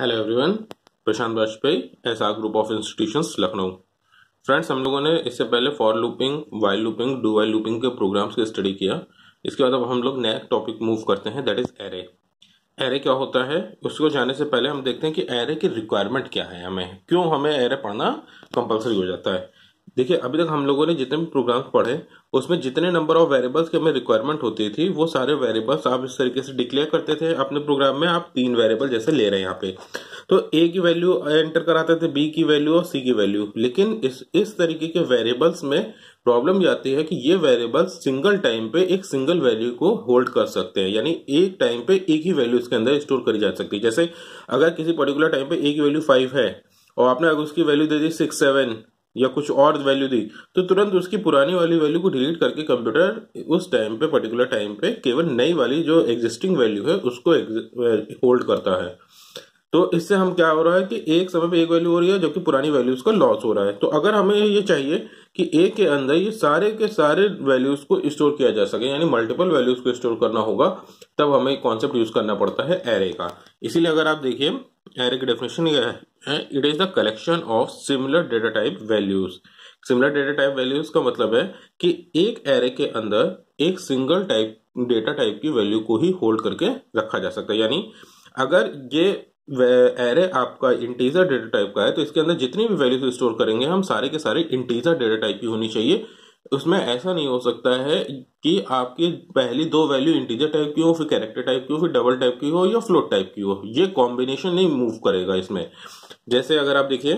hello everyone Prashant Vajpayee S R group of institutions Lucknow friends हम लोगों ने इससे पहले for looping while looping do while looping के प्रोग्राम्स की स्टडी किया इसके बाद अब हम लोग नेक्स्ट टॉपिक मूव करते हैं दैट इज एरे एरे क्या होता है उसको जाने से पहले हम देखते हैं कि एरे की रिक्वायरमेंट क्या है हमें क्यों हमें एरे पढ़ना कंपलसरी हो जाता है देखिए अभी तक हम लोगों ने जितने भी प्रोग्राम्स पढ़े उसमें जितने नंबर ऑफ वेरिएबल्स की हमें रिक्वायरमेंट होती थी वो सारे वेरिएबल्स आप इस तरीके से डिक्लेयर करते थे अपने प्रोग्राम में आप तीन वेरिएबल जैसे ले रहे हैं यहाँ पे तो ए की वैल्यू एंटर कराते थे बी की वैल्यू और सी की वैल्यू लेकिन इस इस तरीके के वेरिएबल्स में प्रॉब्लम आती है कि ये वेरिएबल्स सिंगल टाइम पे एक सिंगल वैल्यू को होल्ड कर सकते हैं यानी एक टाइम पे एक ही वैल्यू इसके अंदर स्टोर करी जा सकती है जैसे अगर किसी पर्टिकुलर टाइम पे ए की वैल्यू फाइव है और आपने अगर उसकी वैल्यू दे दी सिक्स सेवन या कुछ और वैल्यू दी तो तुरंत उसकी पुरानी वाली वैल्यू को डिलीट करके कंप्यूटर उस टाइम पे पर्टिकुलर टाइम पे केवल नई वाली जो एग्जिस्टिंग वैल्यू है उसको होल्ड eh, करता है तो इससे हम क्या हो रहा है कि एक समय पे एक वैल्यू हो रही है जबकि पुरानी वैल्यूज का लॉस हो रहा है तो अगर हमें ये चाहिए कि एक के अंदर ये सारे के सारे वैल्यूज को स्टोर किया जा सके यानी मल्टीपल वैल्यूज को स्टोर करना होगा तब हमें कॉन्सेप्ट यूज करना पड़ता है एरे का इसीलिए अगर आप देखिए एरे की डेफिनेशन यह है it is the collection of similar data type values similar data type values का मतलब है कि एक एरे के अंदर एक सिंगल टाइप डेटा टाइप की वैल्यू को ही होल्ड करके रखा जा सकता है यानी अगर ये एरे आपका इंटीजर डेटा टाइप का है तो इसके अंदर जितनी भी वैल्यूज स्टोर करेंगे हम सारे के सारे इंटीजर डेटा टाइप की होनी चाहिए उसमें ऐसा नहीं हो सकता है कि आपकी पहली दो वैल्यू इंटीजर टाइप की हो फिर कैरेक्टर टाइप की हो फिर डबल टाइप की हो या फ्लोट टाइप की हो ये कॉम्बिनेशन नहीं मूव करेगा इसमें जैसे अगर आप देखिए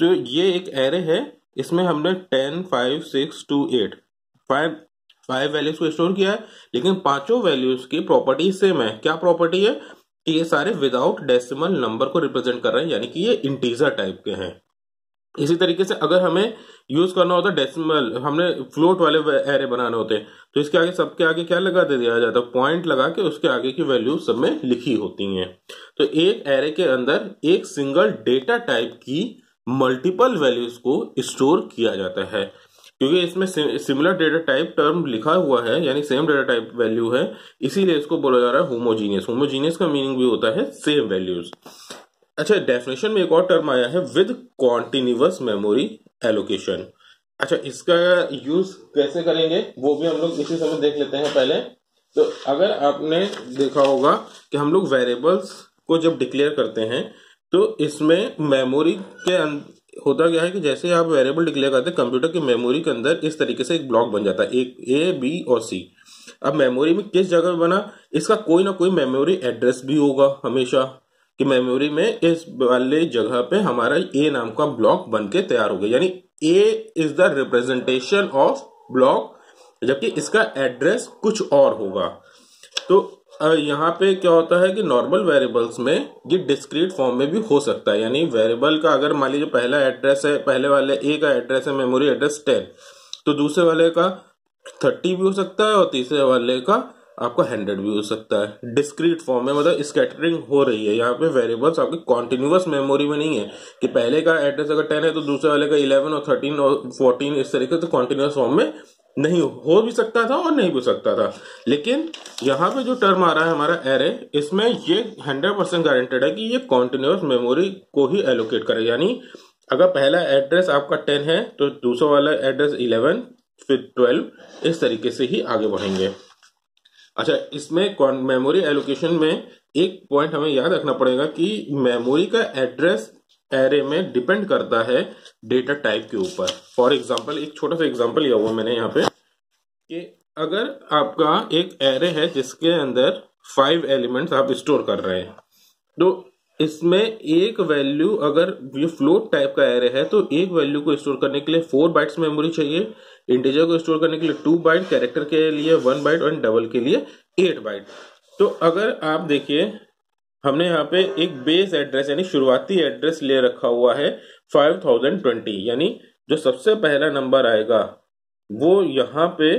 तो ये एक एरे है इसमें हमने ten five six two eight five five values को स्टोर किया है लेकिन पांचों वैल्यूज की प्रॉपर्टी सेम है क्या प्रॉपर्टी है कि ये सारे विदाउट डेसिमल नंबर को रिप्रेजेंट कर रहे हैं यानी कि ये इंटीजर टाइप के हैं इसी तरीके से अगर हमें यूज करना होता डेसिमल हमने फ्लोट वाले एरे बनाने होते हैं तो इसके आगे सबके आगे क्या लगा दे दिया जाता है पॉइंट लगा के उसके आगे की वैल्यू सब में लिखी होती हैं तो एक एरे के अंदर एक सिंगल डेटा टाइप की मल्टीपल वैल्यूज को स्टोर किया जाता है क्योंकि इसमें सिमिलर डेटा टाइप टर्म लिखा हुआ है यानी सेम डेटा टाइप वैल्यू है इसीलिए इसको बोला जा रहा है होमोजीनियस होमोजीनियस का मीनिंग भी होता है सेम वैल्यूज अच्छा डेफिनेशन में एक और टर्म आया है विद कॉन्टिन्यूस मेमोरी एलोकेशन अच्छा इसका यूज कैसे करेंगे वो भी हम लोग इसी समय देख लेते हैं पहले तो अगर आपने देखा होगा कि हम लोग वेरिएबल्स को जब डिक्लेयर करते हैं तो इसमें मेमोरी के अं-, होता क्या है कि जैसे आप वेरिएबल डिक्लेयर करते हैं कंप्यूटर की मेमोरी के अंदर इस तरीके से एक ब्लॉक बन जाता है एक ए बी और सी अब मेमोरी में किस जगह बना इसका कोई ना कोई मेमोरी एड्रेस भी होगा हमेशा कि मेमोरी में इस वाले जगह पे हमारा ए नाम का ब्लॉक बन के तैयार हो गया यानी A is the representation of block जबकि इसका एड्रेस कुछ और होगा तो यहाँ पे क्या होता है कि नॉर्मल वेरिएबल्स में ये डिस्क्रीट फॉर्म में भी हो सकता है यानी वेरिएबल का अगर मान लीजिए पहला एड्रेस है पहले वाले ए का एड्रेस है मेमोरी एड्रेस टेन तो दूसरे वाले का थर्टी भी हो सकता है और तीसरे वाले का आपका हंड्रेड भी हो सकता है डिस्क्रीट फॉर्म में मतलब स्कैटरिंग हो रही है यहाँ पे वेरिएबल्स आपकी कॉन्टिन्यूस मेमोरी में नहीं है कि पहले का एड्रेस अगर टेन है तो दूसरे वाले का इलेवन और थर्टीन और फोर्टीन इस तरीके से कॉन्टिन्यूस फॉर्म में नहीं हो भी सकता था और नहीं भी सकता था लेकिन यहाँ पे जो टर्म आ रहा है हमारा एरे इसमें ये हंड्रेड परसेंट गारंटेड है कि ये कॉन्टिन्यूस मेमोरी को ही एलोकेट करे यानी अगर पहला एड्रेस आपका टेन है तो दूसरा वाला एड्रेस इलेवन फिर ट्वेल्व इस तरीके से ही आगे बढ़ेंगे अच्छा इसमें मेमोरी एलोकेशन में एक पॉइंट हमें याद रखना पड़ेगा कि मेमोरी का एड्रेस एरे में डिपेंड करता है डेटा टाइप के ऊपर फॉर एग्जाम्पल एक छोटा सा एग्जाम्पल लिया हुआ मैंने यहाँ पे कि अगर आपका एक एरे है जिसके अंदर फाइव एलिमेंट्स आप स्टोर कर रहे हैं तो इसमें एक वैल्यू अगर ये फ्लोट टाइप का एरे है तो एक वैल्यू को स्टोर करने के लिए फोर बाइट्स मेमोरी चाहिए इंटीजर को स्टोर करने के लिए टू बाइट कैरेक्टर के लिए वन बाइट और डबल के लिए एट बाइट तो अगर आप देखिए हमने यहाँ पे एक बेस एड्रेस यानी शुरुआती एड्रेस ले रखा हुआ है 5020 यानी जो सबसे पहला नंबर आएगा वो यहाँ पे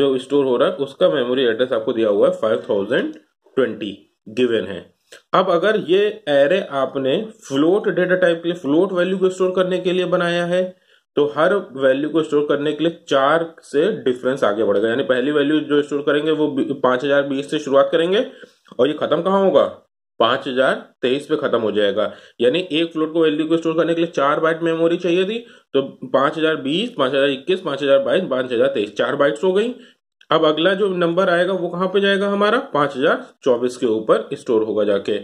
जो स्टोर हो रहा है उसका मेमोरी एड्रेस आपको दिया हुआ है 5020 गिवन है अब अगर ये एरे आपने फ्लोट डेटा टाइप के लिए फ्लोट वैल्यू को स्टोर करने के लिए बनाया है तो हर वैल्यू को स्टोर करने के लिए चार से डिफरेंस आगे बढ़ेगा यानी पहली वैल्यू जो स्टोर करेंगे वो पांच हजार बीस से शुरुआत करेंगे और ये खत्म कहाँ होगा पांच हजार तेईस पे खत्म हो जाएगा यानी एक फ्लोट को वैल्यू को स्टोर करने के लिए चार बाइट मेमोरी चाहिए थी तो पांच हजार बीस पांच हजार इक्कीस पांच हजार बाईस पांच हजार तेईस चार बाइट्स हो गई अब अगला जो नंबर आएगा वो कहाँ पे जाएगा हमारा पांच हजार चौबीस के ऊपर स्टोर होगा जाके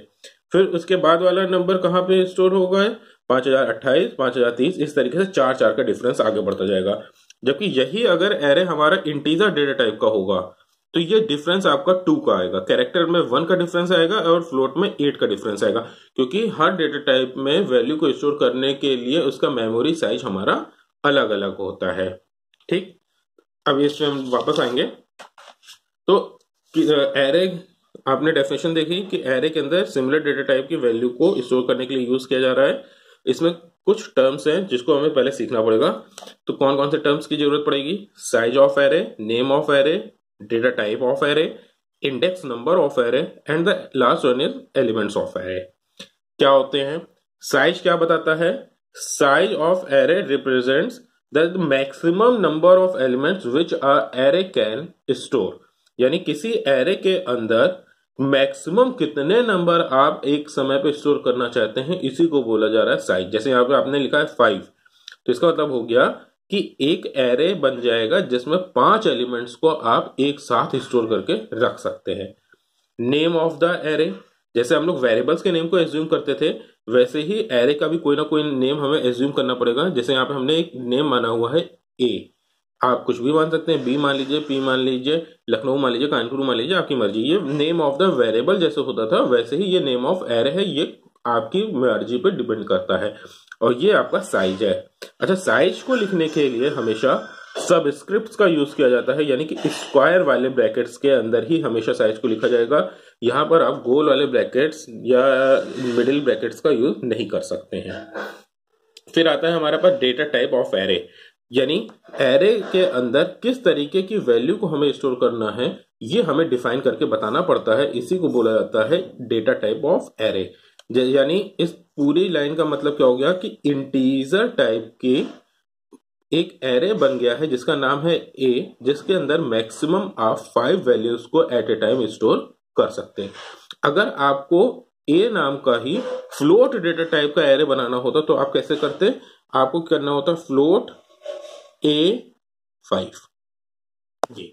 फिर उसके बाद वाला नंबर कहाँ पे स्टोर होगा पांच हजार अट्ठाईस पांच हजार तीस इस तरीके से चार चार का डिफरेंस आगे बढ़ता जाएगा जबकि यही अगर एरे हमारा इंटीजर डेटा टाइप का होगा तो ये डिफरेंस आपका टू का आएगा कैरेक्टर में वन का डिफरेंस आएगा और फ्लोट में एट का डिफरेंस आएगा क्योंकि हर डेटा टाइप में वैल्यू को स्टोर करने के लिए उसका मेमोरी साइज हमारा अलग अलग होता है ठीक अब इस हम वापस आएंगे तो एरे आपने डेफिनेशन देखी कि एरे के अंदर सिमिलर डेटा टाइप की वैल्यू को स्टोर करने के लिए यूज किया जा रहा है इसमें कुछ टर्म्स हैं जिसको हमें पहले सीखना पड़ेगा तो कौन कौन से टर्म्स की जरूरत पड़ेगी size of array name of array data type of array index number of array and the last one is elements of array क्या होते हैं साइज क्या बताता है size of array represent the maximum number of elements which are array can store यानी किसी array के अंदर मैक्सिमम कितने नंबर आप एक समय पे स्टोर करना चाहते हैं इसी को बोला जा रहा है साइज जैसे यहाँ पे आपने लिखा है फाइव तो इसका मतलब हो गया कि एक एरे बन जाएगा जिसमें पांच एलिमेंट्स को आप एक साथ स्टोर करके रख सकते हैं नेम ऑफ द एरे जैसे हम लोग वेरिएबल्स के नेम को एज्यूम करते थे वैसे ही एरे का भी कोई ना कोई नेम हमें एज्यूम करना पड़ेगा जैसे यहाँ पे हमने एक नेम माना हुआ है ए आप कुछ भी मान सकते हैं बी मान लीजिए पी मान लीजिए लखनऊ मान लीजिए कानपुर मान लीजिए आपकी मर्जी ये नेम ऑफ द वेरिएबल जैसे होता था वैसे ही ये नेम ऑफ एरे है ये आपकी मर्जी पर डिपेंड करता है और ये आपका साइज है अच्छा साइज को लिखने के लिए हमेशा स्क्रिप्ट का यूज किया जाता है यानी कि स्क्वायर वाले ब्रैकेट्स के अंदर ही हमेशा साइज को लिखा जाएगा यहाँ पर आप गोल वाले ब्रैकेट्स या मिडिल ब्रैकेट्स का यूज नहीं कर सकते हैं फिर आता है हमारे पास डेटा टाइप ऑफ एरे यानी एरे के अंदर किस तरीके की वैल्यू को हमें स्टोर करना है ये हमें डिफाइन करके बताना पड़ता है इसी को बोला जाता है डेटा टाइप ऑफ एरे यानी इस पूरी लाइन का मतलब क्या हो गया कि इंटीजर टाइप के एक एरे बन गया है जिसका नाम है ए जिसके अंदर मैक्सिमम आप फाइव वैल्यूज को एट ए टाइम स्टोर कर सकते हैं अगर आपको ए नाम का ही फ्लोट डेटा टाइप का एरे बनाना होता तो आप कैसे करते आपको करना होता फ्लोट ए फाइव जी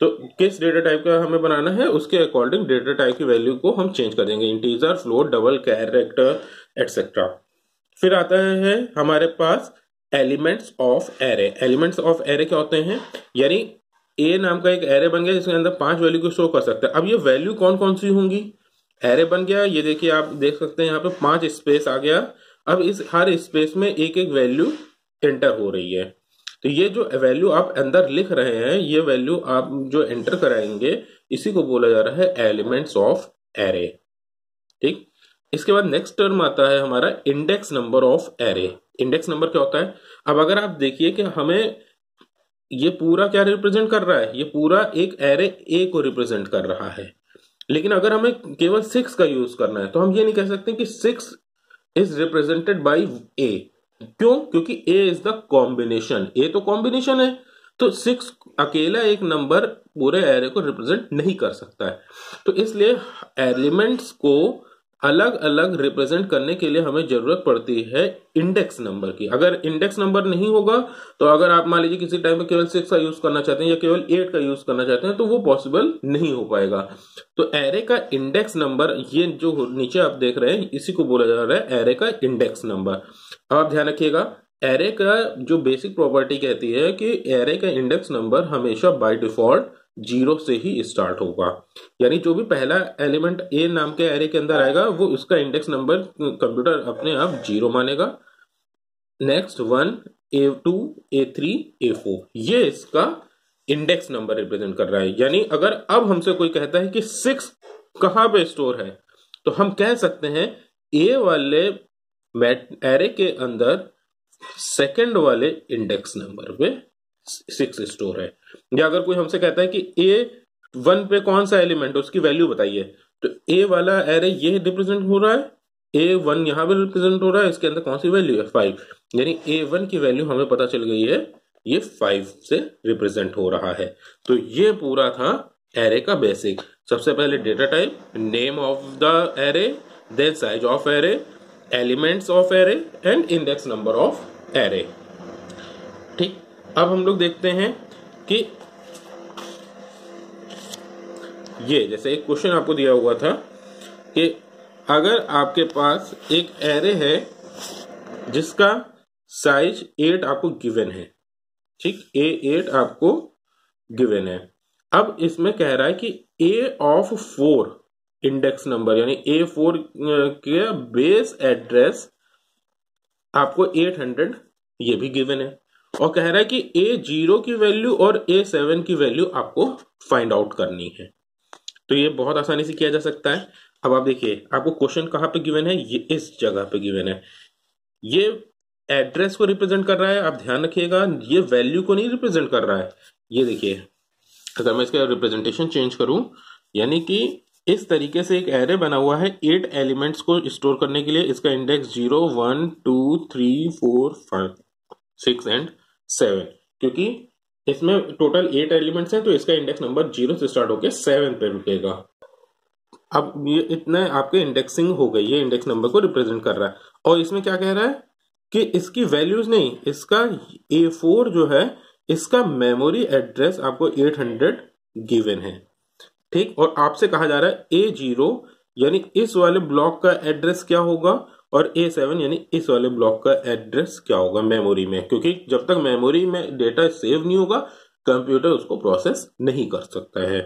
तो किस डेटा टाइप का हमें बनाना है उसके अकॉर्डिंग डेटा टाइप की वैल्यू को हम चेंज कर देंगे integer float double character etcetera फिर आता है हमारे पास elements of array elements of array क्या होते हैं यानी ए नाम का एक एरे बन गया जिसके अंदर पांच वैल्यू को शो कर सकते हैं अब ये वैल्यू कौन कौन सी होंगी एरे बन गया ये देखिए आप देख सकते हैं यहाँ पे पांच स्पेस आ गया अब इस हर स्पेस में एक एक वैल्यू एंटर हो रही है तो ये जो वैल्यू आप अंदर लिख रहे हैं ये वैल्यू आप जो एंटर कराएंगे इसी को बोला जा रहा है एलिमेंट्स ऑफ एरे ठीक इसके बाद नेक्स्ट टर्म आता है हमारा index number of array index number क्या होता है अब अगर आप देखिए कि हमें ये पूरा क्या रिप्रेजेंट कर रहा है ये पूरा एक एरे ए को रिप्रेजेंट कर रहा है लेकिन अगर हमें केवल सिक्स का यूज करना है तो हम ये नहीं कह सकते कि six is represented by A क्यों क्योंकि A is the combination A तो कॉम्बिनेशन है तो सिक्स अकेला एक नंबर पूरे एरे को रिप्रेजेंट नहीं कर सकता है तो इसलिए एलिमेंट्स को अलग अलग रिप्रेजेंट करने के लिए हमें जरूरत पड़ती है इंडेक्स नंबर की अगर इंडेक्स नंबर नहीं होगा तो अगर आप मान लीजिए किसी टाइम में केवल सिक्स का यूज करना चाहते हैं या केवल एट का यूज करना चाहते हैं तो वो पॉसिबल नहीं हो पाएगा तो एरे का इंडेक्स नंबर ये जो नीचे आप देख रहे हैं इसी को बोला जा रहा है एरे का इंडेक्स नंबर अब आप ध्यान रखिएगा एरे का जो बेसिक प्रॉपर्टी कहती है कि एरे का इंडेक्स नंबर हमेशा बाय डिफॉल्ट जीरो से ही स्टार्ट होगा यानी जो भी पहला एलिमेंट ए नाम के एरे के अंदर आएगा वो उसका इंडेक्स नंबर कंप्यूटर अपने आप जीरो मानेगा next one A two A three A four ये इसका इंडेक्स नंबर रिप्रेजेंट कर रहा है यानी अगर अब हमसे कोई कहता है कि सिक्स कहाँ पे स्टोर है तो हम कह सकते हैं ए वाले एरे के अंदर सेकंड वाले इंडेक्स नंबर पे सिक्स स्टोर है या अगर कोई हमसे कहता है कि ए वन पे कौन सा एलिमेंट है उसकी वैल्यू बताइए तो ए वाला एरे ये रिप्रेजेंट हो रहा है ए वन यहाँ पे रिप्रेजेंट हो रहा है इसके अंदर कौन सी वैल्यू है फाइव यानी ए वन की वैल्यू हमें पता चल गई है ये फाइव से रिप्रेजेंट हो रहा है तो ये पूरा था एरे का बेसिक सबसे पहले data type name of the array then size of array elements of array and index number of array ठीक अब हम लोग देखते हैं कि ये जैसे एक क्वेश्चन आपको दिया हुआ था कि अगर आपके पास एक एरे है जिसका साइज एट आपको गिवन है ठीक ए एट आपको गिवन है अब इसमें कह रहा है कि A of four index number यानी ए फोर के बेस एड्रेस आपको एट हंड्रेड ये भी गिवन है और कह रहा है कि ए जीरो की वैल्यू और ए सेवन की वैल्यू आपको फाइंड आउट करनी है तो ये बहुत आसानी से किया जा सकता है अब आप देखिए आपको क्वेश्चन कहाँ पे गिवन है ये इस जगह पे गिवन है ये एड्रेस को रिप्रेजेंट कर रहा है आप ध्यान रखिएगा ये वैल्यू को नहीं रिप्रेजेंट कर रहा है ये देखिए अगर मैं इसका रिप्रेजेंटेशन चेंज करूं यानी कि इस तरीके से एक एरे बना हुआ है एट एलिमेंट्स को स्टोर करने के लिए इसका index zero one two three four five six and seven क्योंकि इसमें टोटल एट एलिमेंट्स हैं तो इसका इंडेक्स नंबर जीरो से स्टार्ट होकर सेवन पे रुकेगा अब ये इतना आपके इंडेक्सिंग हो गई है इंडेक्स नंबर को रिप्रेजेंट कर रहा है और इसमें क्या कह रहा है कि इसकी वैल्यूज नहीं इसका ए फोर जो है इसका मेमोरी एड्रेस आपको एट हंड्रेड गिवेन है ठीक और आपसे कहा जा रहा है ए जीरो यानी इस वाले ब्लॉक का एड्रेस क्या होगा और ए सेवन यानी इस वाले ब्लॉक का एड्रेस क्या होगा मेमोरी में क्योंकि जब तक मेमोरी में डेटा सेव नहीं होगा कंप्यूटर उसको प्रोसेस नहीं कर सकता है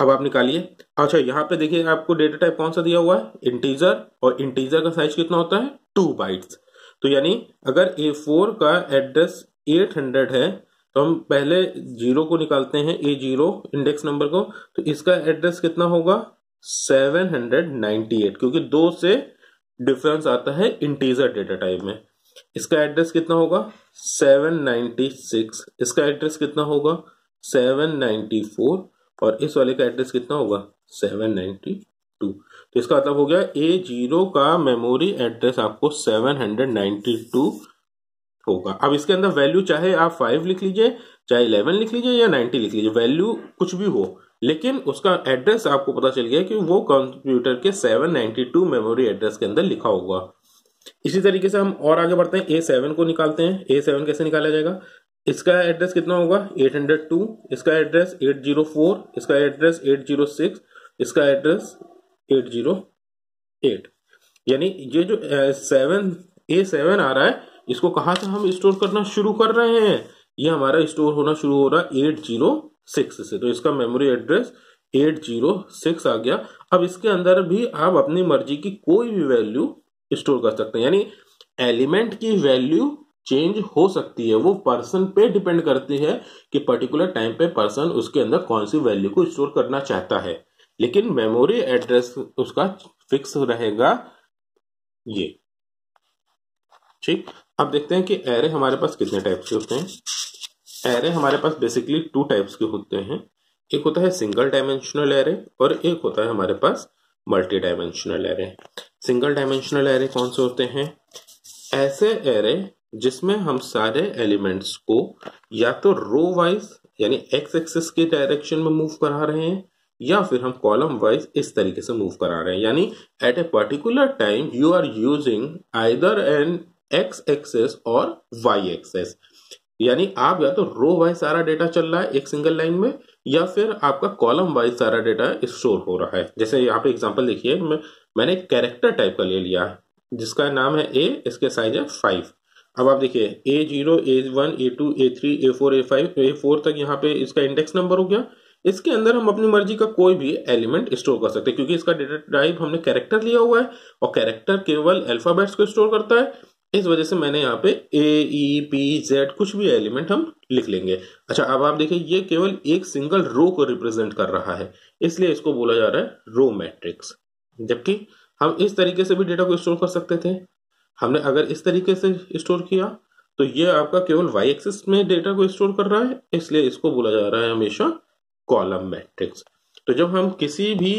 अब आप निकालिए अच्छा यहाँ पे देखिए आपको डेटा टाइप कौन सा दिया हुआ है इंटीजर और इंटीजर का साइज कितना होता है टू बाइट्स तो यानी अगर ए फोर का एड्रेस एट हंड्रेड है तो हम पहले जीरो को निकालते हैं ए जीरो इंडेक्स नंबर को तो इसका एड्रेस कितना होगा सेवन हंड्रेड नाइन्टी एट क्योंकि दो से डिफरेंस आता है इंटीजर डेटा टाइप में इसका एड्रेस कितना होगा 796 इसका एड्रेस कितना होगा 794 और इस वाले का एड्रेस कितना होगा 792 तो इसका मतलब हो गया ए जीरो का मेमोरी एड्रेस आपको 792 होगा अब इसके अंदर वैल्यू चाहे आप 5 लिख लीजिए चाहे 11 लिख लीजिए या 90 लिख लीजिए वैल्यू कुछ भी हो लेकिन उसका एड्रेस आपको पता चल गया कि वो कंप्यूटर के 792 मेमोरी एड्रेस के अंदर लिखा होगा इसी तरीके से हम और आगे बढ़ते हैं ए सेवन को निकालते हैं ए सेवन कैसे निकाला जाएगा इसका एड्रेस कितना होगा 802 इसका एड्रेस 804 इसका एड्रेस 806 इसका एड्रेस 808 यानी ये जो सेवन ए सेवन आ रहा है इसको कहाँ से हम स्टोर करना शुरू कर रहे हैं ये हमारा स्टोर होना शुरू हो रहा है एट जीरो सिक्स से तो इसका memory address eight zero six आ गया अब इसके अंदर भी आप अपनी मर्जी की कोई भी वैल्यू स्टोर कर सकते हैं यानी एलिमेंट की वैल्यू चेंज हो सकती है वो पर्सन पे डिपेंड करती है कि पर्टिकुलर टाइम पे पर्सन उसके अंदर कौन सी वैल्यू को स्टोर करना चाहता है लेकिन मेमोरी एड्रेस उसका फिक्स रहेगा ये ठीक अब देखते हैं कि एरे हमारे पास कितने टाइप के होते हैं एरे हमारे पास बेसिकली टू टाइप्स के होते हैं एक होता है सिंगल डायमेंशनल एरे और एक होता है हमारे पास multi dimensional array single dimensional array कौन से होते हैं ऐसे एरे जिसमें हम सारे एलिमेंट्स को या तो रो वाइज यानी एक्स एक्सिस के डायरेक्शन में मूव करा रहे हैं या फिर हम कॉलम वाइज इस तरीके से मूव करा रहे हैं यानी at a particular time you are using either an X axis और वाई एक्सेस यानी आप या तो रो वाइज सारा डेटा चल रहा है एक सिंगल लाइन में या फिर आपका कॉलम वाइज सारा डेटा स्टोर हो रहा है जैसे यहाँ पे एग्जाम्पल देखिए मैं, मैंने कैरेक्टर टाइप का ले लिया है जिसका नाम है ए इसके साइज है फाइव अब आप देखिए A zero A one A two A three A four A five A four तक यहाँ पे इसका इंडेक्स नंबर हो गया इसके अंदर हम अपनी मर्जी का कोई भी एलिमेंट स्टोर कर सकते हैं क्योंकि इसका डेटा टाइप हमने कैरेक्टर लिया हुआ है और कैरेक्टर केवल अल्फाबेट्स को स्टोर करता है इस वजह से मैंने यहाँ पे ए ई पी जेड कुछ भी एलिमेंट हम लिख लेंगे अच्छा अब आप देखिए ये केवल एक सिंगल रो को रिप्रेजेंट कर रहा है इसलिए इसको बोला जा रहा है रो मैट्रिक्स जबकि हम इस तरीके से भी डेटा को स्टोर कर सकते थे हमने अगर इस तरीके से स्टोर किया तो ये आपका केवल वाई एक्सिस में डेटा को स्टोर कर रहा है इसलिए इसको बोला जा रहा है हमेशा कॉलम मैट्रिक्स तो जब हम किसी भी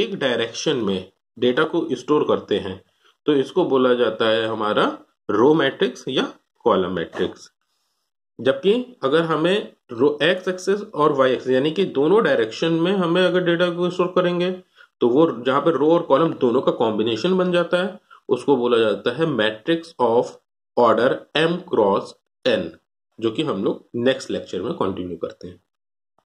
एक डायरेक्शन में डेटा को स्टोर करते हैं तो इसको बोला जाता है हमारा रो मैट्रिक्स या कॉलम मैट्रिक्स जबकि अगर हमें रो एक्स एक्सेस और वाई एक्सेस यानी कि दोनों डायरेक्शन में हमें अगर डेटा को स्टोर करेंगे तो वो जहाँ पर रो और कॉलम दोनों का कॉम्बिनेशन बन जाता है उसको बोला जाता है matrix of order M cross N जो कि हम लोग नेक्स्ट लेक्चर में कंटिन्यू करते हैं